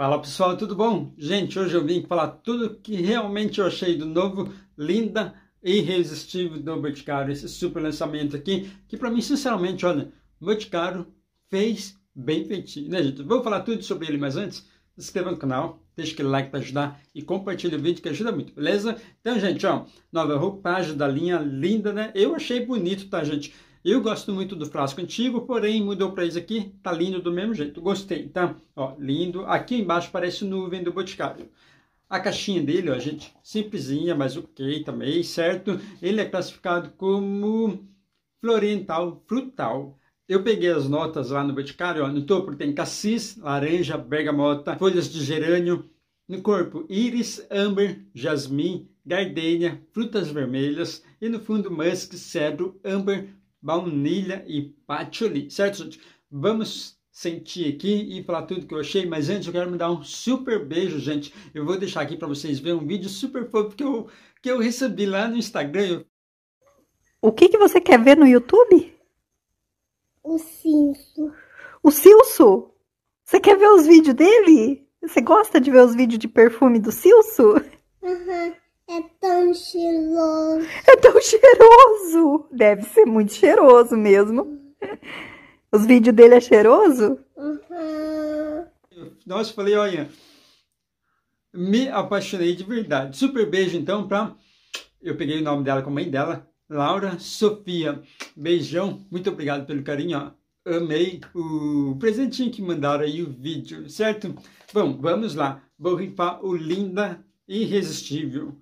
Fala pessoal, tudo bom? Gente, hoje eu vim falar tudo que realmente eu achei do novo Linda Irresistível do Boticário, esse super lançamento aqui, que para mim, sinceramente, olha, Boticário fez bem feitinho, né gente? Vou falar tudo sobre ele, mas antes, se inscreva no canal, deixa aquele like para ajudar e compartilha o vídeo que ajuda muito, beleza? Então, gente, ó, nova roupagem da linha linda, né? Eu achei bonito, tá, gente? Eu gosto muito do frasco antigo, porém mudou para isso aqui, tá lindo do mesmo jeito. Gostei, tá? Ó, lindo. Aqui embaixo parece nuvem do Boticário. A caixinha dele, ó, gente, simplesinha, mas ok também, certo? Ele é classificado como florental frutal. Eu peguei as notas lá no Boticário, ó, no topo tem cassis, laranja, bergamota, folhas de gerânio, no corpo íris, âmbar, jasmim, gardenia, frutas vermelhas e no fundo musk, cedro, âmbar, baunilha e patchouli, certo, gente? Vamos sentir aqui e falar tudo que eu achei, mas antes eu quero me dar um super beijo, gente. Eu vou deixar aqui para vocês verem um vídeo super fofo que eu, que eu recebi lá no Instagram. O que, que você quer ver no YouTube? O Silso. O Silso? Você quer ver os vídeos dele? Você gosta de ver os vídeos de perfume do Silso? Uhum. É tão cheiroso. É tão cheiroso. Deve ser muito cheiroso mesmo. Os vídeos dele é cheiroso? Uhum. Nossa, falei, olha, me apaixonei de verdade. Super beijo então pra... Eu peguei o nome dela com a mãe dela, Laura Sofia. Beijão, muito obrigado pelo carinho, ó. Amei o presentinho que mandaram aí, o vídeo, certo? Bom, vamos lá. Vou rifar o Linda Irresistível.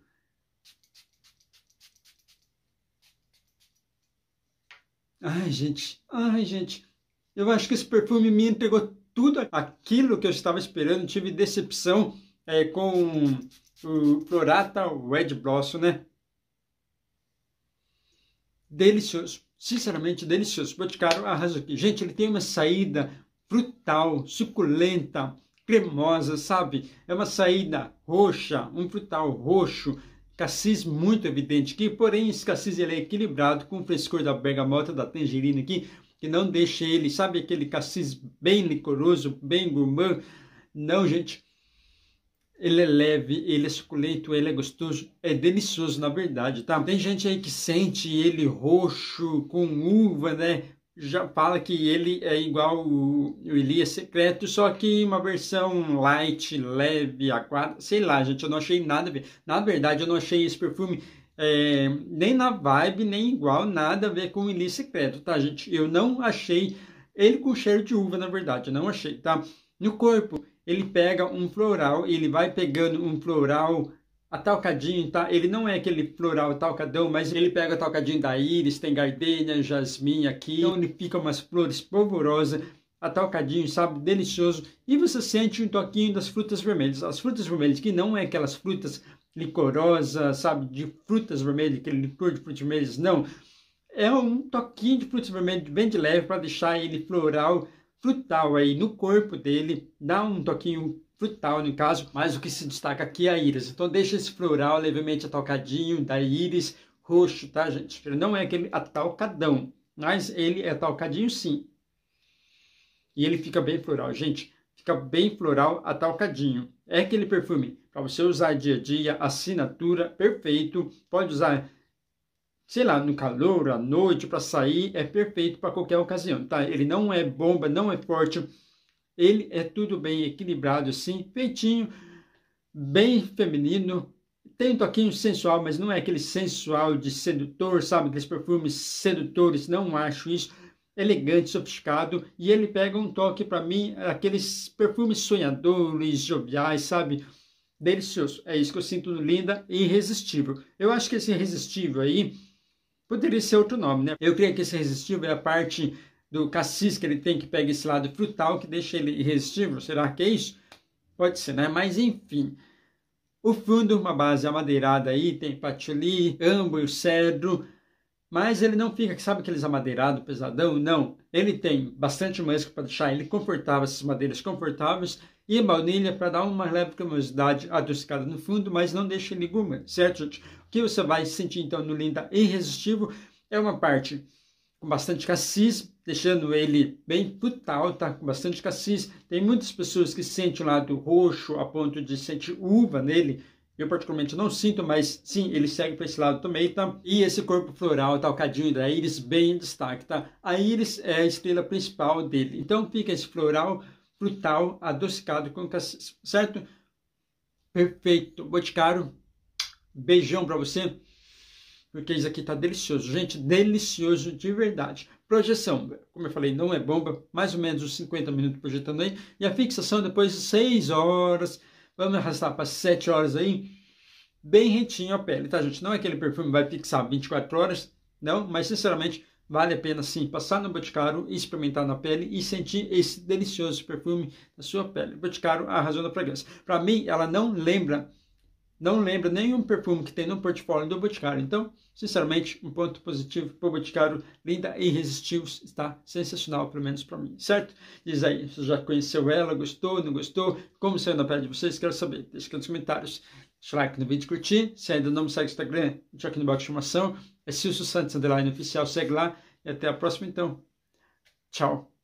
Ai, gente, ai, gente, eu acho que esse perfume me entregou tudo aquilo que eu estava esperando. Tive decepção é, com o Florata Red Blossom, né? Delicioso, sinceramente delicioso. Boticário arrasa aqui. Gente, ele tem uma saída frutal, suculenta, cremosa, sabe? É uma saída roxa, um frutal roxo, Cassis muito evidente aqui, porém esse cassis ele é equilibrado com o frescor da bergamota, da tangerina aqui, que não deixa ele, sabe aquele cassis bem licoroso, bem gourmand? Não, gente. Ele é leve, ele é suculento, ele é gostoso, é delicioso na verdade, tá? Tem gente aí que sente ele roxo, com uva, né? já fala que ele é igual o, o Elias secreto, só que uma versão light, leve, aquada, sei lá, gente, eu não achei nada a ver. Na verdade, eu não achei esse perfume é, nem na vibe, nem igual, nada a ver com o Elias secreto, tá, gente? Eu não achei ele com cheiro de uva, na verdade, eu não achei, tá? No corpo, ele pega um floral, ele vai pegando um floral a talcadinho, tá? Ele não é aquele floral talcadão, mas ele pega a talcadinho da íris, tem gardenia, jasmim aqui, onde então, ficam umas flores polvorosas, talcadinho sabe? Delicioso. E você sente um toquinho das frutas vermelhas. As frutas vermelhas, que não é aquelas frutas licorosas, sabe? De frutas vermelhas, aquele licor de frutas vermelhas, não. É um toquinho de frutas vermelhas bem de leve para deixar ele floral, frutal aí no corpo dele, dá um toquinho frutal no caso, mas o que se destaca aqui é a íris. Então deixa esse floral levemente talcadinho da íris, roxo, tá gente? Ele não é aquele atalcadão, mas ele é atalcadinho sim. E ele fica bem floral, gente. Fica bem floral atalcadinho. É aquele perfume para você usar dia a dia, assinatura, perfeito. Pode usar sei lá, no calor, à noite, para sair, é perfeito para qualquer ocasião, tá? Ele não é bomba, não é forte, ele é tudo bem equilibrado, assim, feitinho, bem feminino, tem um toquinho sensual, mas não é aquele sensual de sedutor, sabe? Aqueles perfumes sedutores, não acho isso. Elegante, sofisticado, e ele pega um toque para mim, aqueles perfumes sonhadores, joviais, sabe? Delicioso. É isso que eu sinto no Linda e Irresistível. Eu acho que esse Irresistível aí Poderia ser outro nome, né? Eu creio que esse resistível é a parte do cassis que ele tem que pega esse lado frutal que deixa ele irresistível. Será que é isso? Pode ser, né? Mas enfim. O fundo, uma base amadeirada aí, tem patchouli, âmbar, cedro, mas ele não fica, sabe aqueles amadeirados pesadão? Não. Ele tem bastante música para deixar ele confortável, essas madeiras confortáveis, e baunilha para dar uma leve cremosidade adocicada no fundo, mas não deixa ele certo, gente? O que você vai sentir então no Linda Irresistível é uma parte com bastante cassis, deixando ele bem frutal, tá? Com bastante cassis. Tem muitas pessoas que sentem o lado roxo a ponto de sentir uva nele. Eu particularmente não sinto, mas sim, ele segue para esse lado também, tá? E esse corpo floral talcadinho da íris bem em destaque, tá? A íris é a estrela principal dele. Então fica esse floral frutal adocicado com cassis, certo? Perfeito. Boticário, beijão para você, porque isso aqui tá delicioso. Gente, delicioso de verdade. Projeção, como eu falei, não é bomba, mais ou menos uns 50 minutos projetando aí. E a fixação depois de 6 horas, vamos arrastar para 7 horas aí, bem rentinho a pele, tá gente? Não é aquele perfume que vai fixar 24 horas, não, mas sinceramente Vale a pena sim passar no Boticário, experimentar na pele e sentir esse delicioso perfume na sua pele. Boticário, a razão da fragrância. Para mim, ela não lembra, não lembra nenhum perfume que tem no portfólio do Boticário. Então, sinceramente, um ponto positivo para o Boticário. Linda e irresistível, está sensacional, pelo menos para mim, certo? Diz aí, você já conheceu ela, gostou, não gostou? Como saiu na pele de vocês? Quero saber. Deixa aqui nos comentários. Deixa like no vídeo, curtir. Se ainda não me segue no Instagram, deixa aqui no box de informação é Silvio Santos Underline Oficial. Segue lá e até a próxima então. Tchau.